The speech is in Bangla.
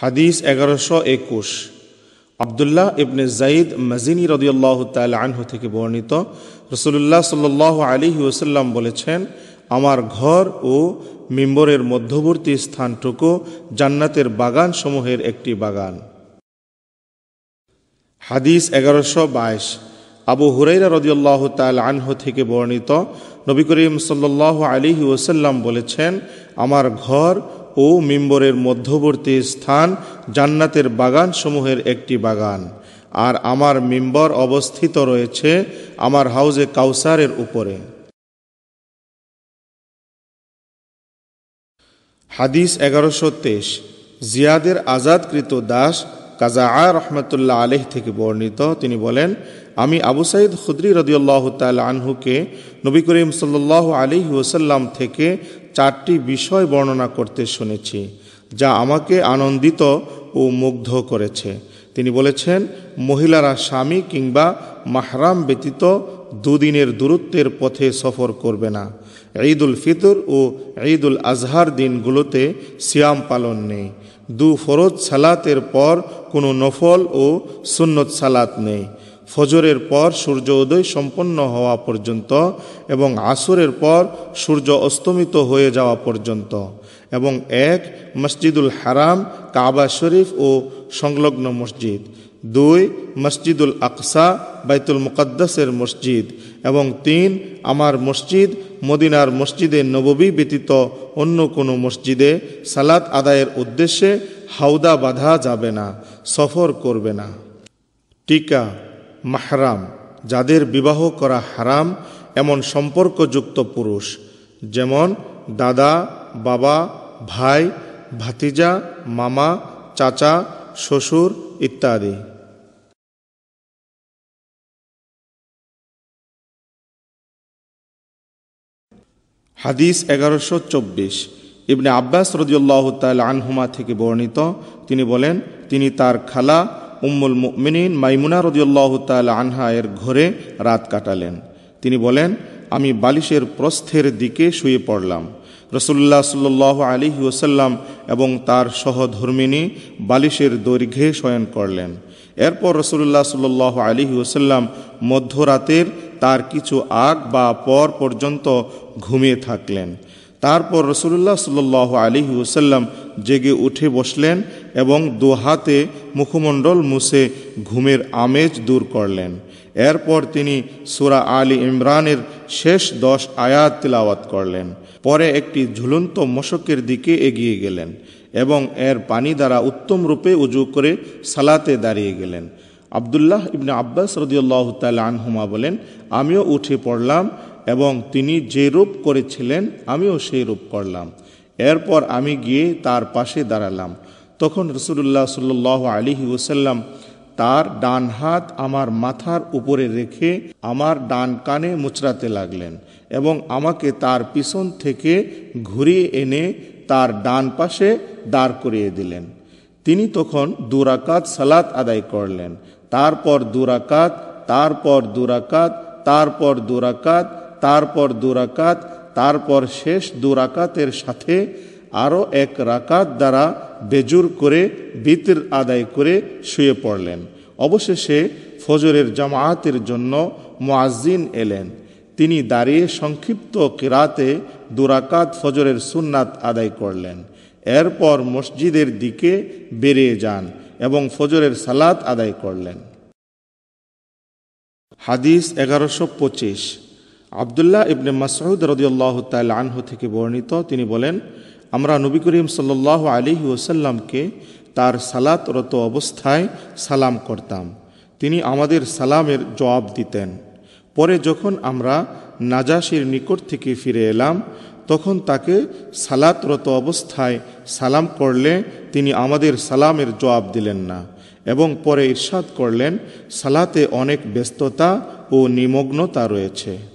হাদিস এগারোশো একুশ আবদুল্লাহ ইবনে জাইদ মজিনী রদিয়াল্লাহ তাল আনহু থেকে বর্ণিত রসুল্লাহ সাল্লাহ আলী ওসাল্লাম বলেছেন আমার ঘর ও মিম্বরের মধ্যবর্তী স্থানটুকু জান্নাতের বাগান সমূহের একটি বাগান হাদিস এগারোশো বাইশ আবু হুরাইরা রদিয়াল্লাহ তাল আনহ থেকে বর্ণিত নবী করিম সাল্লাহ আলী ওসাল্লাম বলেছেন আমার ঘর ও মিম্বরের মধ্যবর্তী স্থান জান্নাতের বাগানসমূহের একটি বাগান আর আমার মিম্বর অবস্থিত রয়েছে আমার হাউজে কাউসারের উপরে হাদিস এগারোশো তেইশ জিয়াদের আজাদকৃত দাস কাজা আ রহমতুল্লাহ আলেহ থেকে বর্ণিত তিনি বলেন আমি আবু সাইদ খুদ্রি রদিউল্লাহ তাল আনহুকে নবী করিম সাল্লাহ আলী ওসাল্লাম থেকে চারটি বিষয় বর্ণনা করতে শুনেছি যা আমাকে আনন্দিত ও মুগ্ধ করেছে তিনি বলেছেন মহিলারা স্বামী কিংবা মাহরাম ব্যতীত দুদিনের দূরত্বের পথে সফর করবে না ঈদুল ফিতর ও ঈদুল আজহার দিনগুলোতে সিয়াম পালন নেই দু ফরজ সালাতের পর কোনো নফল ও সুন্নত সালাত নেই ফজরের পর সূর্য উদয় সম্পন্ন হওয়া পর্যন্ত এবং আসরের পর সূর্য অস্তমিত হয়ে যাওয়া পর্যন্ত এবং এক মসজিদুল হারাম কাবা শরীফ ও সংলগ্ন মসজিদ দুই মসজিদুল আকসা বাইতুল মুকদ্দাসের মসজিদ এবং তিন আমার মসজিদ মদিনার মসজিদে নববী ব্যতীত অন্য কোনো মসজিদে সালাত আদায়ের উদ্দেশ্যে হাউদা বাঁধা যাবে না সফর করবে না টিকা মাহরাম যাদের বিবাহ করা হারাম এমন সম্পর্কযুক্ত পুরুষ যেমন দাদা বাবা ভাই ভাতিজা মামা চাচা শ্বশুর ইত্যাদি হাদিস এগারোশো চব্বিশ ইবনে আব্বাস রদিউল্লাহ তাল আনহুমা থেকে বর্ণিত তিনি বলেন তিনি তার খালা উম্মুল মুমিনিন মাইমুনা রদিউল্লাহ তাল আনহা এর ঘরে রাত কাটালেন তিনি বলেন আমি বালিশের প্রস্থের দিকে শুয়ে পড়লাম রসুল্লাহ সাল্ল আলী ওসাল্লাম এবং তার সহধর্মিনী বালিশের দৈর্ঘ্যে শয়ন করলেন এরপর রসুল্লাহ সাল্লাহ আলী ওসাল্লাম মধ্যরাতের তার কিছু আগ বা পর পর্যন্ত ঘুমিয়ে থাকলেন তারপর রসুল্লাহ সাল্লাহ আলী ওসাল্লাম জেগে উঠে বসলেন এবং দুহাতে মুখমণ্ডল মুছে ঘুমের আমেজ দূর করলেন এরপর তিনি সুরা আলী ইমরানের শেষ দশ আয়াত তিলাওয়াত করলেন পরে একটি ঝুলন্ত মশকের দিকে এগিয়ে গেলেন এবং এর পানি দ্বারা উত্তম রূপে উজু করে সালাতে দাঁড়িয়ে গেলেন আবদুল্লাহ ইবনে আব্বাস রদিউল্লাহ তাল আনহুমা বলেন আমিও উঠে পড়লাম এবং তিনি যে রূপ করেছিলেন আমিও সেই রূপ করলাম এরপর আমি গিয়ে তার পাশে দাঁড়ালাম তখন রসুল্লাহ সাল আলী ওসাল্লাম তার ডান হাত আমার মাথার উপরে রেখে আমার ডান কানে মুচড়াতে লাগলেন এবং আমাকে তার পিছন থেকে ঘুরিয়ে এনে তার ডান পাশে দাঁড় করিয়ে দিলেন তিনি তখন দুরাকাত সালাত আদায় করলেন তারপর দুরাকাত তারপর দুরাকাত তারপর দুরাকাত তারপর দুরাকাত তারপর শেষ দুরাকাতের সাথে আরও এক রাকাত দ্বারা বেজুর করে বিতির আদায় করে শুয়ে পড়লেন অবশেষে ফজরের জামায়াতের জন্য মোয়াজিন এলেন তিনি দাঁড়িয়ে সংক্ষিপ্ত কেরাতে দুরাকাত ফজরের সুন্নাত আদায় করলেন এরপর মসজিদের দিকে বেরিয়ে যান এবং ফজরের সালাত আদায় করলেন হাদিস এগারোশো পঁচিশ আবদুল্লাহ ইবনে মাসউদ রদিয়াল্লাহ তাল আনহু থেকে বর্ণিত তিনি বলেন আমরা নবী করিম সাল্লাহ আলী ওসাল্লামকে তার সালাতরত অবস্থায় সালাম করতাম তিনি আমাদের সালামের জবাব দিতেন পরে যখন আমরা নাজাসির নিকট থেকে ফিরে এলাম তখন তাকে সালাতরত অবস্থায় সালাম করলে তিনি আমাদের সালামের জবাব দিলেন না এবং পরে ইরশাদ করলেন সালাতে অনেক ব্যস্ততা ও নিমগ্নতা রয়েছে